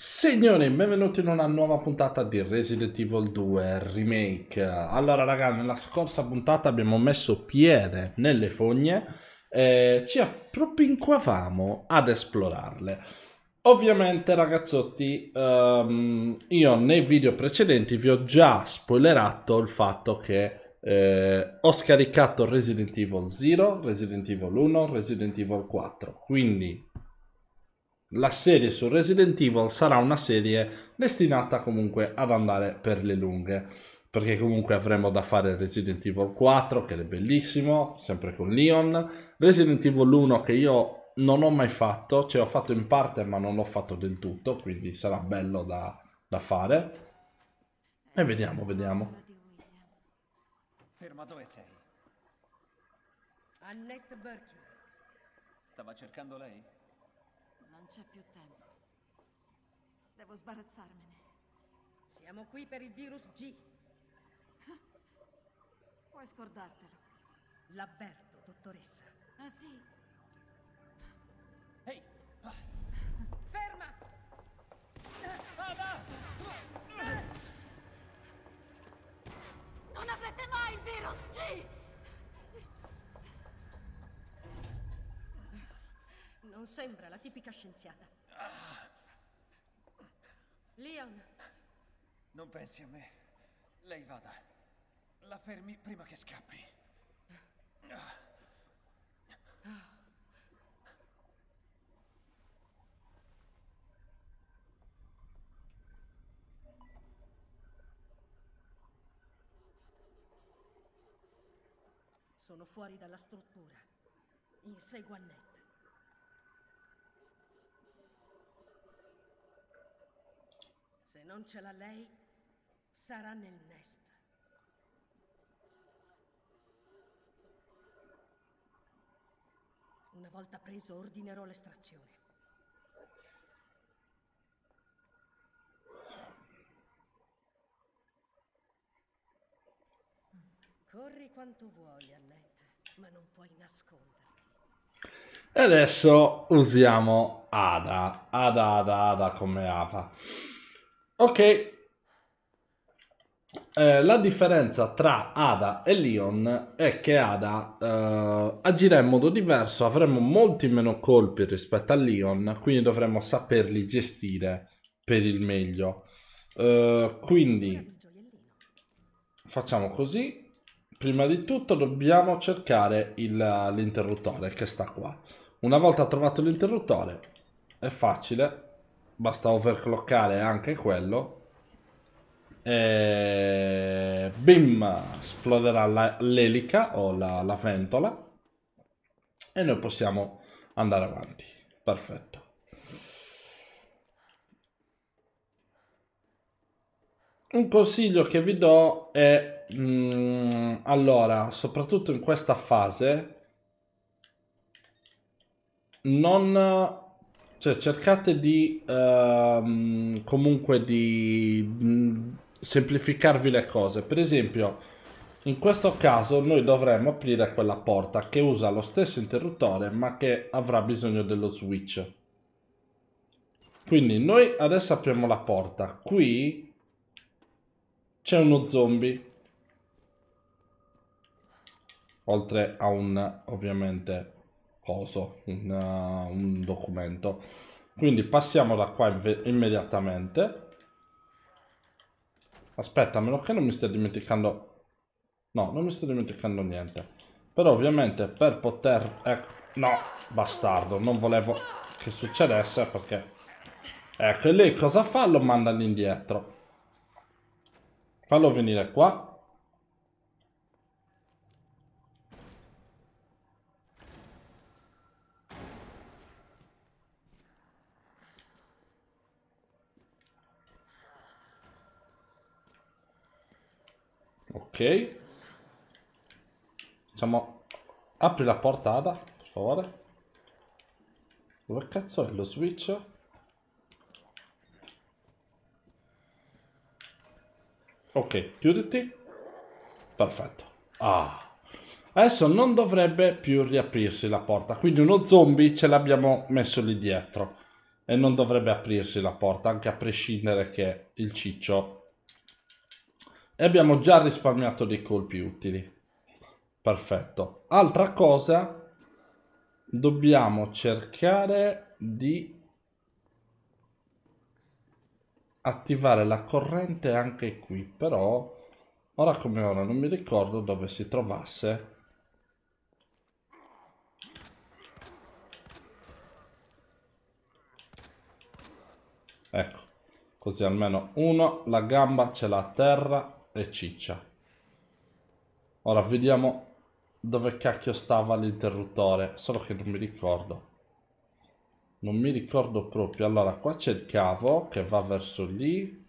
Signori, benvenuti in una nuova puntata di Resident Evil 2 Remake. Allora, raga, nella scorsa puntata abbiamo messo piede nelle fogne e ci appropinquavamo ad esplorarle. Ovviamente, ragazzotti, um, io nei video precedenti vi ho già spoilerato il fatto che eh, ho scaricato Resident Evil 0, Resident Evil 1, Resident Evil 4. Quindi la serie su Resident Evil sarà una serie destinata comunque ad andare per le lunghe perché comunque avremo da fare Resident Evil 4 che è bellissimo, sempre con Leon, Resident Evil 1 che io non ho mai fatto, cioè ho fatto in parte ma non l'ho fatto del tutto, quindi sarà bello da, da fare. E vediamo, vediamo. Ferma, dove sei? Annette Berkey. Stava cercando lei? c'è più tempo. Devo sbarazzarmene. Siamo qui per il virus G. Puoi scordartelo. L'avverto, dottoressa. Ah sì? Ehi! Ah. Ferma! Ada! Non avrete mai il virus G! non sembra la tipica scienziata. Ah. Leon. Non pensi a me. Lei vada. La fermi prima che scappi. Sono fuori dalla struttura. Insegua Annette. non ce l'ha lei, sarà nel nest. Una volta preso ordinerò l'estrazione. Corri quanto vuoi, Annette, ma non puoi nasconderti. E adesso usiamo Ada, Ada, Ada, Ada come Ava. Ok. Eh, la differenza tra Ada e Leon è che Ada eh, agirà in modo diverso, avremo molti meno colpi rispetto a Leon, quindi dovremo saperli gestire per il meglio. Eh, quindi facciamo così. Prima di tutto dobbiamo cercare l'interruttore che sta qua. Una volta trovato l'interruttore è facile basta overclockare anche quello e bim esploderà l'elica o la, la ventola e noi possiamo andare avanti perfetto un consiglio che vi do è mh, mm, allora soprattutto in questa fase non cioè, cercate di uh, comunque di mm, semplificarvi le cose. Per esempio, in questo caso noi dovremmo aprire quella porta che usa lo stesso interruttore ma che avrà bisogno dello switch. Quindi noi adesso apriamo la porta. Qui c'è uno zombie. Oltre a un, ovviamente, coso, un, uh, un documento. Quindi passiamo da qua immediatamente. Aspetta, a meno che non mi stia dimenticando... No, non mi sto dimenticando niente. Però ovviamente per poter... Ecco... No, bastardo, non volevo che succedesse perché... Ecco, e lei cosa fa? Lo manda indietro. Fallo venire qua. Ok. Diciamo, apri la porta Ada, per favore. Dove cazzo è lo switch? Ok, chiuditi. Perfetto. Ah. Adesso non dovrebbe più riaprirsi la porta, quindi uno zombie ce l'abbiamo messo lì dietro e non dovrebbe aprirsi la porta, anche a prescindere che il ciccio e abbiamo già risparmiato dei colpi utili. Perfetto. Altra cosa, dobbiamo cercare di attivare la corrente anche qui, però ora come ora non mi ricordo dove si trovasse. Ecco, così almeno uno, la gamba ce l'ha a terra, e ciccia. Ora vediamo dove cacchio stava l'interruttore, solo che non mi ricordo. Non mi ricordo proprio. Allora, qua c'è il cavo che va verso lì.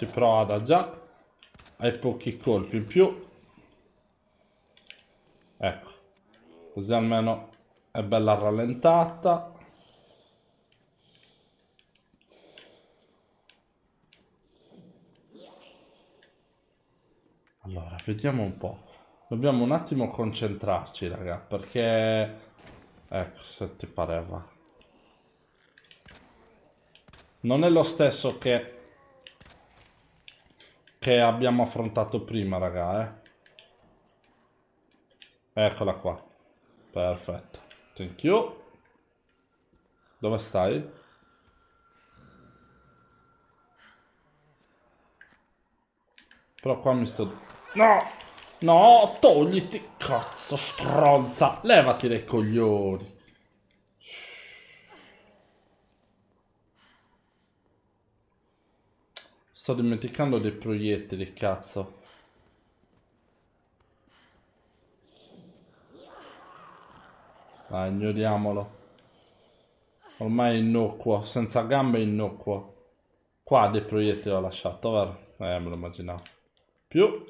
si prova già hai pochi colpi in più ecco così almeno è bella rallentata allora vediamo un po' dobbiamo un attimo concentrarci raga perché ecco se ti pareva non è lo stesso che che abbiamo affrontato prima, raga, eh. Eccola qua. Perfetto. Thank you. Dove stai? Però qua mi sto... No! No, togliti, cazzo, stronza! Levati dai coglioni! Sto dimenticando dei proiettili, cazzo. Vai, ignoriamolo. Ormai è innocuo, senza gambe è innocuo. Qua dei proiettili ho lasciato, vero? Eh, me lo immaginavo. Più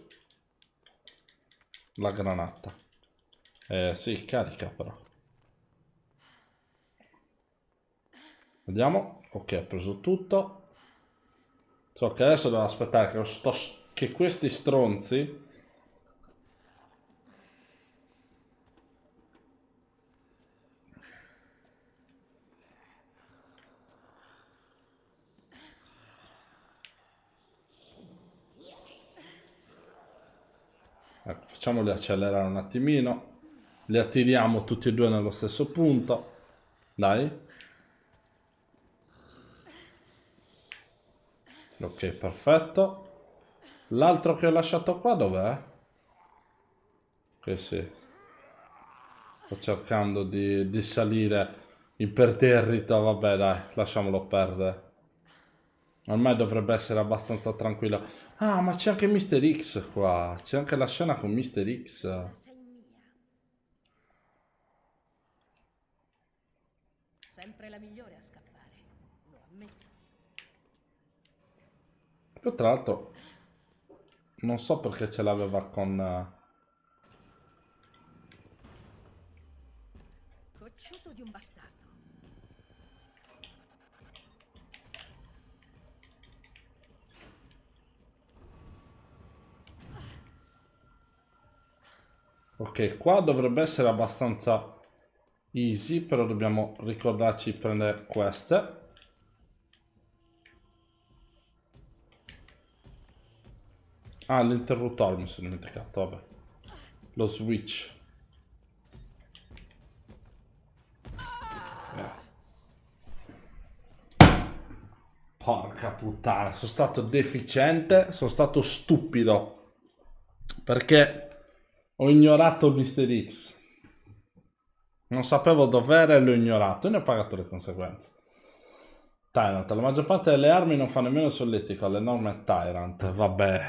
la granata. Eh, sì, carica però. Vediamo. Ok, ho preso tutto. So che adesso devo aspettare che, sto, che questi stronzi Ecco, facciamoli accelerare un attimino. Li attiriamo tutti e due nello stesso punto. Dai. Ok, perfetto. L'altro che ho lasciato qua dov'è? Che eh sì. Sto cercando di, di salire imperterrito, vabbè dai, lasciamolo perdere. Ormai dovrebbe essere abbastanza tranquillo. Ah, ma c'è anche Mister X qua. C'è anche la scena con Mister X. Sempre la migliore Io tra l'altro non so perché ce l'aveva con... Eh, Cocciuto di un bastardo. Ok, qua dovrebbe essere abbastanza easy, però dobbiamo ricordarci di prendere queste. Ah, l'interruttore mi sono dimenticato, vabbè. Lo switch. Eh. Porca puttana, sono stato deficiente, sono stato stupido. Perché ho ignorato Mr. X. Non sapevo dov'era e l'ho ignorato e ne ho pagato le conseguenze. Tyrant, la maggior parte delle armi non fa nemmeno solletico all'enorme Tyrant. Vabbè,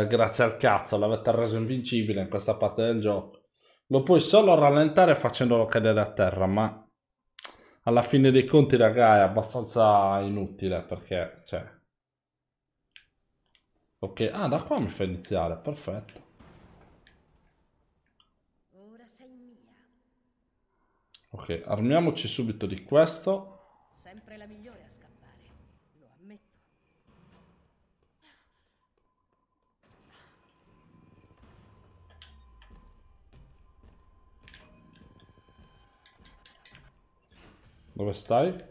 eh, grazie al cazzo, l'avete reso invincibile in questa parte del gioco. Lo puoi solo rallentare facendolo cadere a terra, ma alla fine dei conti, raga, è abbastanza inutile perché, cioè... Ok, ah, da qua mi fa iniziare, perfetto. Ok, armiamoci subito di questo. Sempre la migliore. Dove stai?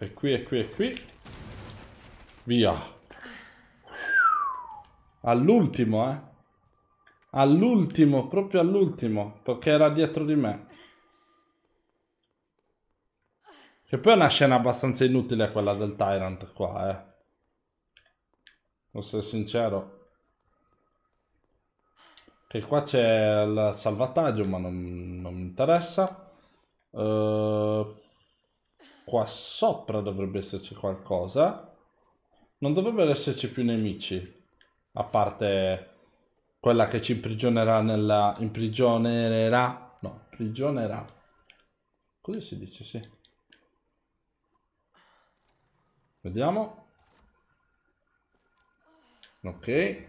E qui, e qui, e qui. Via. All'ultimo, eh. All'ultimo, proprio all'ultimo, perché era dietro di me. Che poi è una scena abbastanza inutile quella del Tyrant qua, eh. Devo essere sincero. Che qua c'è il salvataggio, ma non, non mi interessa. Uh, qua sopra dovrebbe esserci qualcosa. Non dovrebbero esserci più nemici. A parte quella che ci imprigionerà nella... Imprigionerà? No, prigionerà. Così si dice, sì. Vediamo. Ok.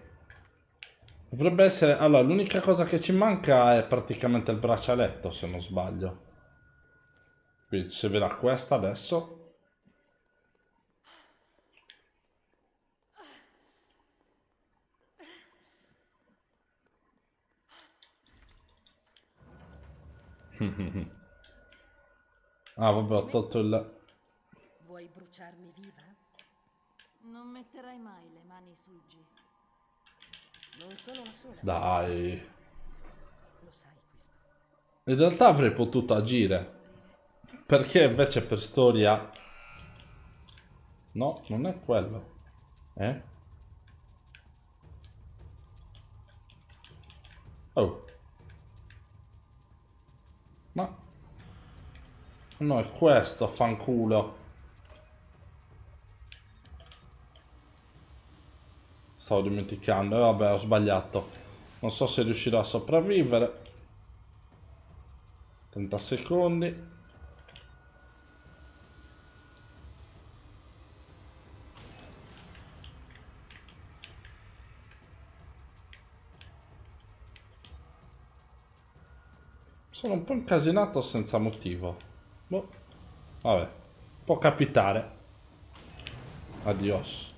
Dovrebbe essere... Allora, l'unica cosa che ci manca è praticamente il braccialetto, se non sbaglio. Quindi ci verrà questa adesso. ah, vabbè, ho tolto il... Vuoi bruciarmi viva? Non metterai mai le mani sul G. Non sono una sola. Dai. Lo sai questo. In realtà avrei potuto agire. Perché invece per storia... No, non è quello. Eh? Oh. Ma... No, è questo, fanculo. stavo dimenticando e eh, vabbè ho sbagliato non so se riuscirò a sopravvivere 30 secondi sono un po' incasinato senza motivo boh. vabbè può capitare adios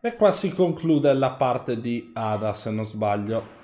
E qua si conclude la parte di Ada, se non sbaglio.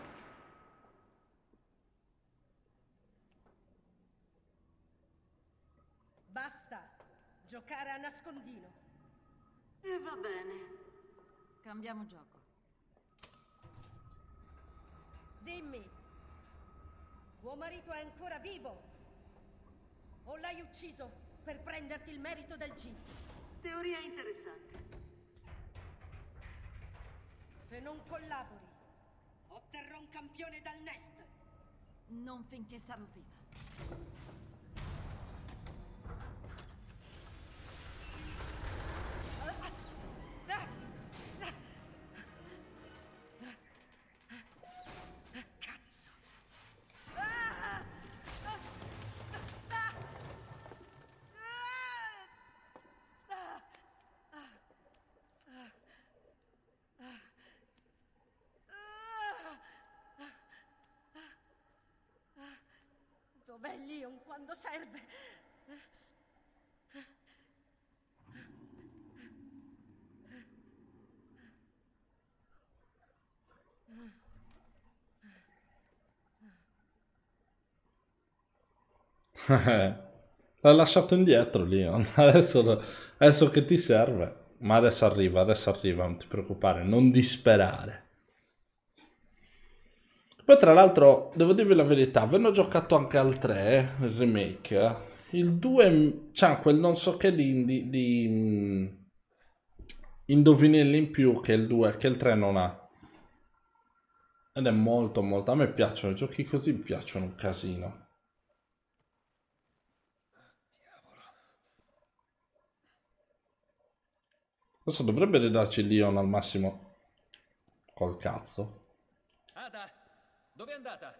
Dov'è Leon quando serve? L'ha lasciato indietro Leon, adesso, adesso che ti serve. Ma adesso arriva, adesso arriva, non ti preoccupare, non disperare. Poi tra l'altro, devo dirvi la verità, avendo giocato anche al 3, il remake, il 2 c'ha cioè, quel non so che di, di, di mm, indovinelli in più che il 2, che il 3 non ha. Ed è molto molto, a me piacciono, i giochi così mi piacciono un casino. Adesso dovrebbe ridarci Leon al massimo col cazzo. Ada. Dove è andata?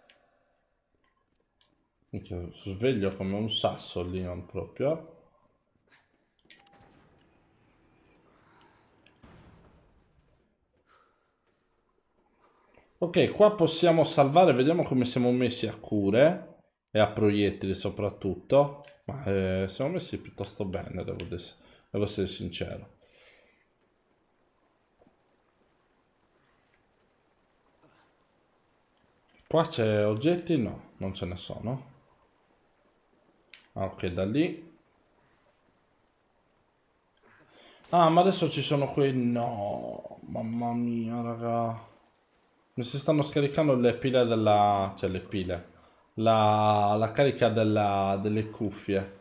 sveglio come un sasso lì, non proprio. Ok, qua possiamo salvare, vediamo come siamo messi a cure e a proiettili soprattutto. Ma eh, siamo messi piuttosto bene, devo, devo essere sincero. Qua c'è oggetti? No, non ce ne sono. Ah, ok, da lì. Ah, ma adesso ci sono quei... No, mamma mia, raga. Mi si stanno scaricando le pile della... Cioè, le pile. La, la carica della... delle cuffie.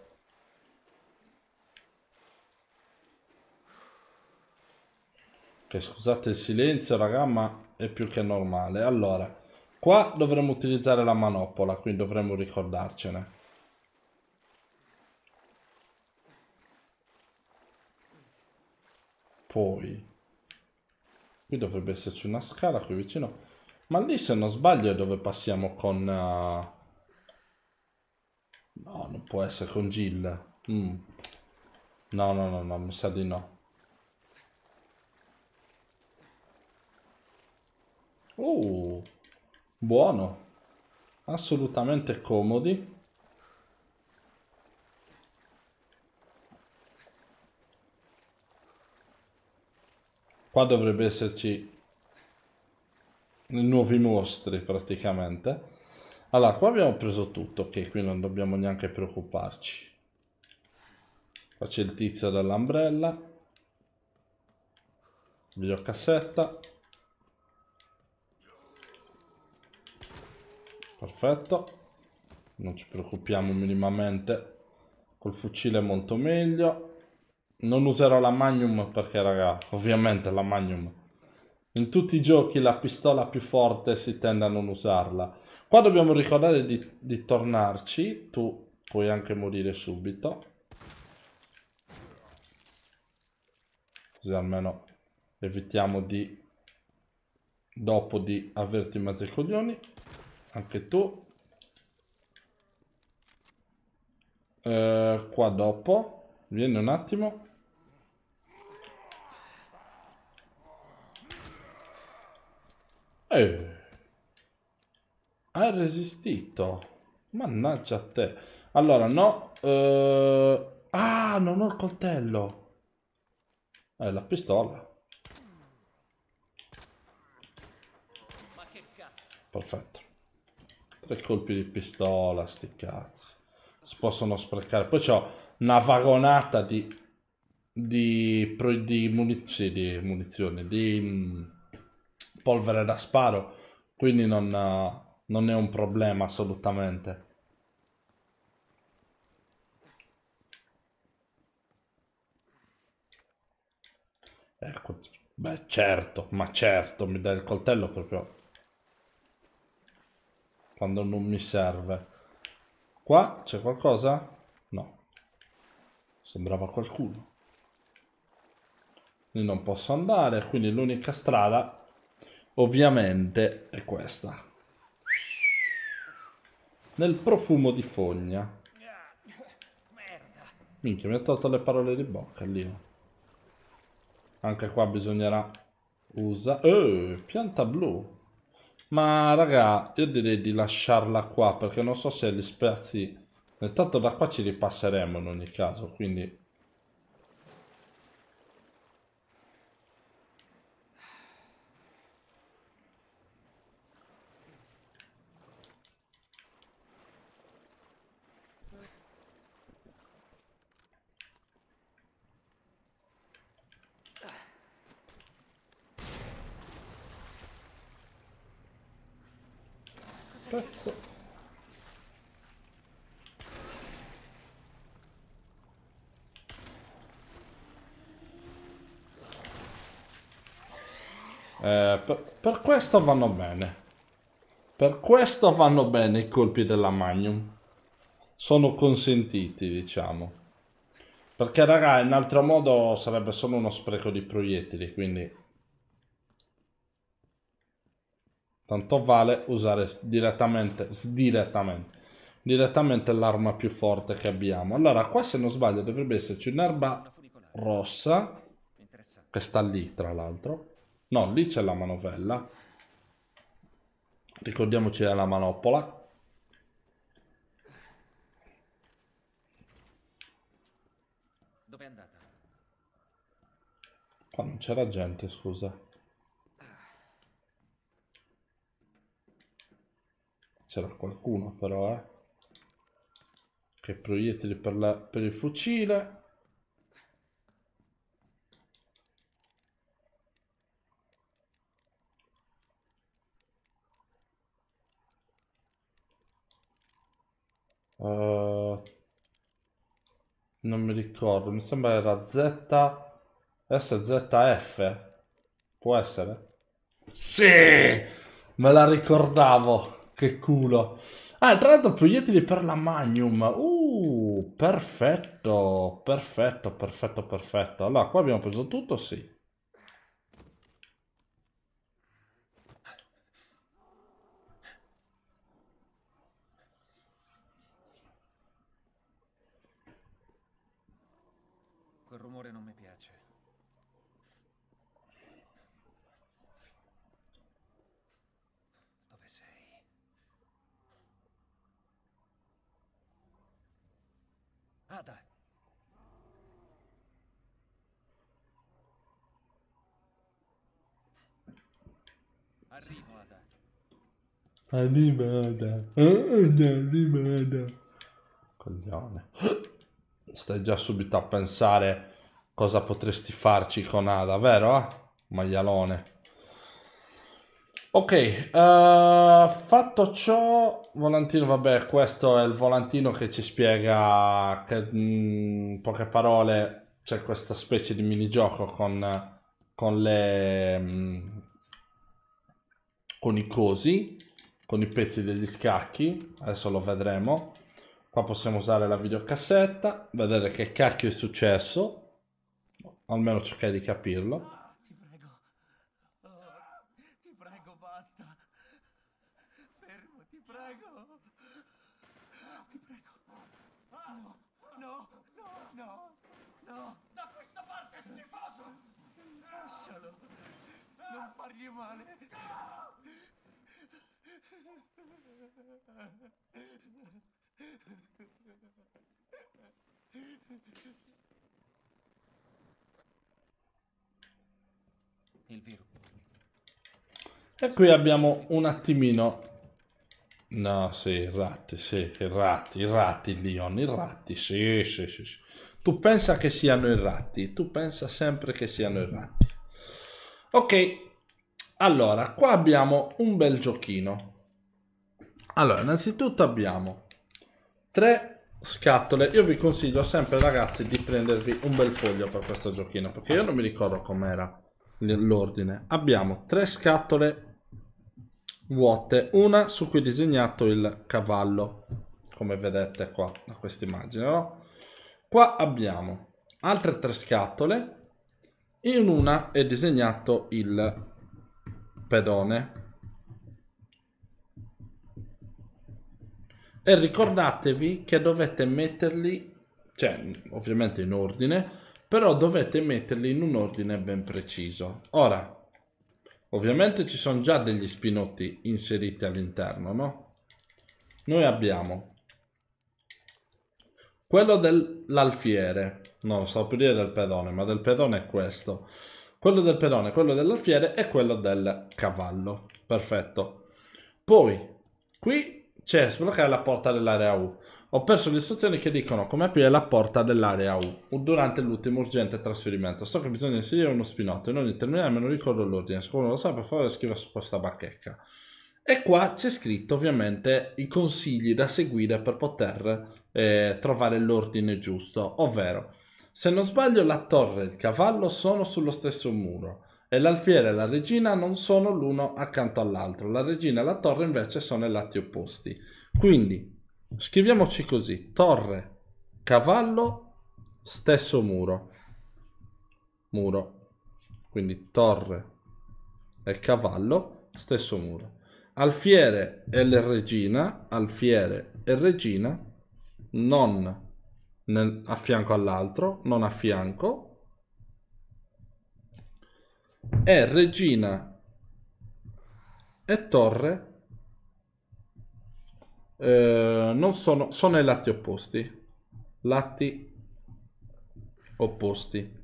Ok, scusate il silenzio, raga, ma è più che normale. Allora... Qua dovremmo utilizzare la manopola, quindi dovremmo ricordarcene. Poi, qui dovrebbe esserci una scala qui vicino. Ma lì, se non sbaglio, è dove passiamo con... Uh... No, non può essere con Jill. Mm. No, no, no, no, mi sa di no. Oh! buono assolutamente comodi qua dovrebbe esserci nuovi mostri praticamente allora qua abbiamo preso tutto ok qui non dobbiamo neanche preoccuparci qua c'è il tizio dell'ambrella videocassetta Perfetto. Non ci preoccupiamo minimamente. Col fucile è molto meglio. Non userò la Magnum perché, raga, ovviamente la Magnum. In tutti i giochi la pistola più forte si tende a non usarla. Qua dobbiamo ricordare di, di tornarci. Tu puoi anche morire subito. Così almeno evitiamo di... Dopo di averti in mezzo ai coglioni anche tu eh, qua dopo vieni un attimo eh. hai resistito mannaggia a te allora no eh... ah non ho il coltello eh la pistola perfetto Tre colpi di pistola, sti cazzi. Si possono sprecare. Poi c'ho una vagonata di, di, di, muniz di munizioni, di mm, polvere da sparo. Quindi non, non è un problema assolutamente. Ecco, beh certo, ma certo, mi dai il coltello proprio quando non mi serve. Qua c'è qualcosa? No. Sembrava qualcuno. Lì non posso andare, quindi l'unica strada ovviamente è questa. Nel profumo di fogna. Minchia, mi ha tolto le parole di bocca lì. Anche qua bisognerà usare... Eh, pianta blu. Ma raga, io direi di lasciarla qua perché non so se gli spezzi... Intanto eh, da qua ci ripasseremo in ogni caso, quindi Eh, per, per, questo vanno bene. Per questo vanno bene i colpi della Magnum. Sono consentiti, diciamo. Perché, raga, in altro modo sarebbe solo uno spreco di proiettili, quindi... Tanto vale usare direttamente, direttamente, direttamente l'arma più forte che abbiamo. Allora, qua se non sbaglio dovrebbe esserci un'erba rossa, che sta lì tra l'altro, No, lì c'è la manovella. Ricordiamoci della manopola. Dove è andata? Qua non c'era gente, scusa. C'era qualcuno però, eh. Che proiettili per, la... per il fucile. Uh, non mi ricordo, mi sembra era Z SZF. Può essere? Sì! Me la ricordavo, che culo. Ah, tra l'altro proiettili per la Magnum. Uh, perfetto, perfetto, perfetto, perfetto. Allora, qua abbiamo preso tutto, sì. Ada! Ah, Arrivo, Ada. Arriva, Ada. Ada, arriva, Ada. Coglione. Stai già subito a pensare cosa potresti farci con Ada, vero? Eh? Maialone. Ok, uh, fatto ciò, volantino, vabbè, questo è il volantino che ci spiega che, mm, in poche parole, c'è questa specie di minigioco con, con le... Mm, con i cosi, con i pezzi degli scacchi, adesso lo vedremo. Qua possiamo usare la videocassetta, vedere che cacchio è successo, almeno cercare di capirlo. Ti prego. Ti prego. No, no, no, no, no. Da questa parte, schifoso! Lascialo. Non fargli male. E qui abbiamo un attimino No, sì, i ratti, sì, i ratti, i ratti, Leon, i ratti, sì, sì, sì, sì. Tu pensa che siano i ratti, tu pensa sempre che siano i ratti. Ok, allora, qua abbiamo un bel giochino. Allora, innanzitutto abbiamo tre scatole. Io vi consiglio sempre, ragazzi, di prendervi un bel foglio per questo giochino, perché io non mi ricordo com'era l'ordine. Abbiamo tre scatole vuote, una su cui ho disegnato il cavallo, come vedete qua da questa immagine. No? Qua abbiamo altre tre scatole, in una è disegnato il pedone. E ricordatevi che dovete metterli, cioè ovviamente in ordine, però dovete metterli in un ordine ben preciso. Ora, Ovviamente ci sono già degli spinotti inseriti all'interno, no? Noi abbiamo quello dell'alfiere, no, sto per dire del pedone, ma del pedone è questo. Quello del pedone, quello dell'alfiere e quello del cavallo. Perfetto. Poi, qui c'è sbloccare la porta dell'area U. Ho perso le istruzioni che dicono come aprire la porta dell'area U durante l'ultimo urgente trasferimento. So che bisogna inserire uno spinotto in ogni terminale, me non ricordo l'ordine. Se qualcuno lo sa, per favore scriva su questa bacchecca. E qua c'è scritto ovviamente i consigli da seguire per poter eh, trovare l'ordine giusto, ovvero se non sbaglio la torre e il cavallo sono sullo stesso muro e l'alfiere e la regina non sono l'uno accanto all'altro, la regina e la torre invece sono ai lati opposti. Quindi Scriviamoci così, torre, cavallo, stesso muro. Muro. Quindi torre e cavallo, stesso muro. Alfiere e regina, alfiere e regina, non nel, a fianco all'altro, non a fianco. E regina e torre eh, non sono, sono i lati opposti. Lati opposti.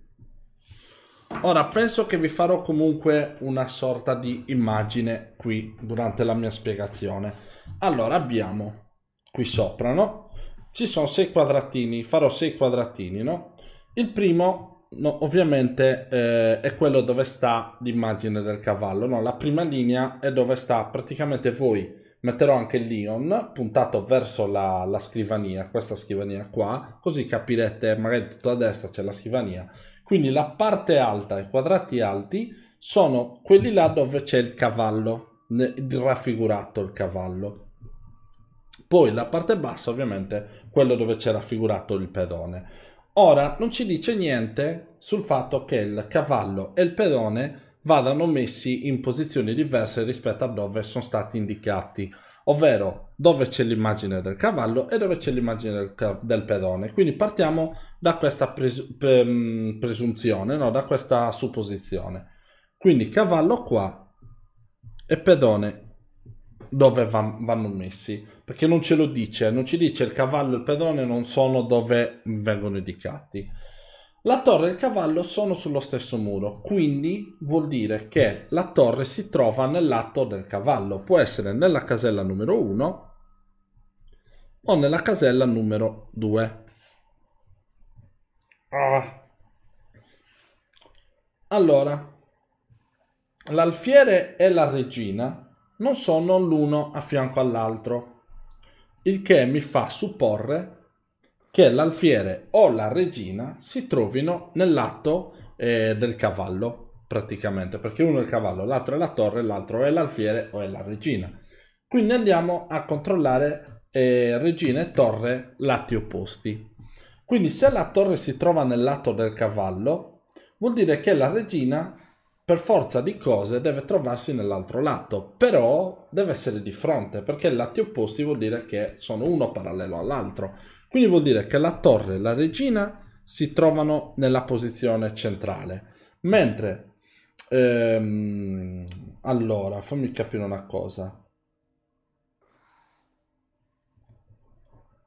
Ora penso che vi farò comunque una sorta di immagine qui durante la mia spiegazione. Allora abbiamo qui sopra, no? Ci sono sei quadratini, farò sei quadratini, no? Il primo no, ovviamente eh, è quello dove sta l'immagine del cavallo, no? La prima linea è dove sta praticamente voi metterò anche il Leon puntato verso la, la, scrivania, questa scrivania qua, così capirete, magari tutta a destra c'è la scrivania. Quindi la parte alta, i quadrati alti, sono quelli là dove c'è il cavallo, raffigurato il cavallo. Poi la parte bassa ovviamente quello dove c'è raffigurato il pedone. Ora non ci dice niente sul fatto che il cavallo e il pedone vadano messi in posizioni diverse rispetto a dove sono stati indicati, ovvero dove c'è l'immagine del cavallo e dove c'è l'immagine del, del pedone. Quindi partiamo da questa pres- pre- mm, presunzione, no? da questa supposizione. Quindi cavallo qua e pedone dove van- vanno messi, perché non ce lo dice, non ci dice il cavallo e il pedone non sono dove vengono indicati. La torre e il cavallo sono sullo stesso muro, quindi vuol dire che la torre si trova nel lato del cavallo. Può essere nella casella numero 1 o nella casella numero 2. Ah. Allora, l'alfiere e la regina non sono l'uno a fianco all'altro, il che mi fa supporre che l'alfiere o la regina si trovino nell'atto eh, del cavallo, praticamente, perché uno è il cavallo, l'altro è la torre, l'altro è l'alfiere o è la regina. Quindi andiamo a controllare eh, regina e torre lati opposti. Quindi se la torre si trova nel lato del cavallo, vuol dire che la regina per forza di cose deve trovarsi nell'altro lato, però deve essere di fronte, perché lati opposti vuol dire che sono uno parallelo all'altro. Quindi vuol dire che la torre e la regina si trovano nella posizione centrale. Mentre, ehm, allora, fammi capire una cosa.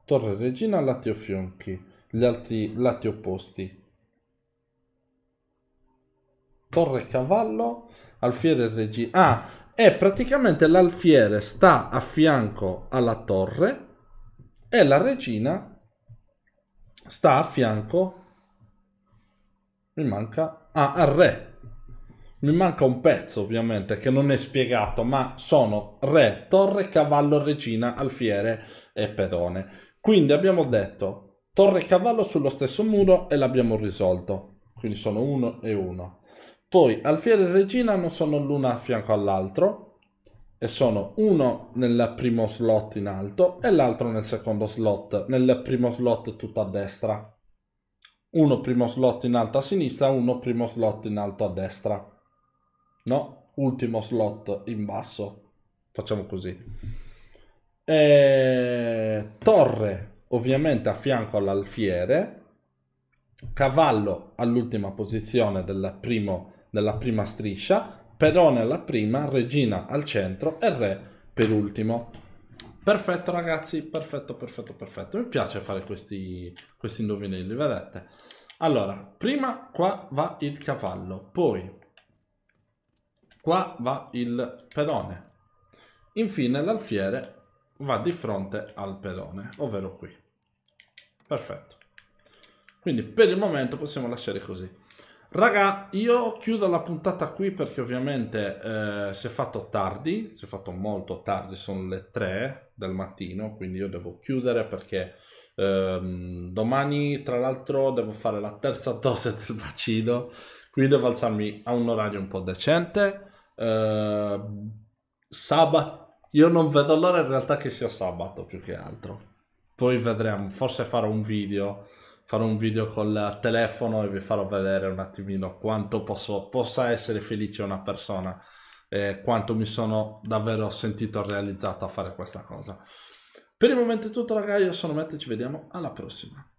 Torre e regina, lati o fianchi, gli altri lati opposti. Torre e cavallo, alfiere e regina. Ah, e praticamente l'alfiere sta a fianco alla torre e la regina sta a fianco mi manca ah, al re mi manca un pezzo ovviamente che non è spiegato ma sono re, torre, cavallo, regina, alfiere e pedone quindi abbiamo detto torre e cavallo sullo stesso muro e l'abbiamo risolto quindi sono uno e uno poi alfiere e regina non sono l'una a fianco all'altro e sono uno nel primo slot in alto e l'altro nel secondo slot, nel primo slot tutto a destra. Uno primo slot in alto a sinistra, uno primo slot in alto a destra. No, ultimo slot in basso. Facciamo così. E... Torre ovviamente a fianco all'alfiere, cavallo all'ultima posizione della, primo, della prima striscia, Perone alla prima, regina al centro e re per ultimo. Perfetto ragazzi, perfetto, perfetto, perfetto. Mi piace fare questi, questi indovinelli, vedete? Allora, prima qua va il cavallo, poi qua va il pedone. Infine l'alfiere va di fronte al pedone, ovvero qui. Perfetto. Quindi per il momento possiamo lasciare così. Raga, io chiudo la puntata qui perché ovviamente eh, si è fatto tardi, si è fatto molto tardi, sono le 3 del mattino, quindi io devo chiudere perché ehm, domani tra l'altro devo fare la terza dose del vaccino, quindi devo alzarmi a un orario un po' decente. Eh, sabato, io non vedo l'ora in realtà che sia sabato più che altro, poi vedremo, forse farò un video farò un video col telefono e vi farò vedere un attimino quanto posso, possa essere felice una persona, e quanto mi sono davvero sentito realizzato a fare questa cosa. Per il momento è tutto ragazzi, io sono Matt e ci vediamo alla prossima.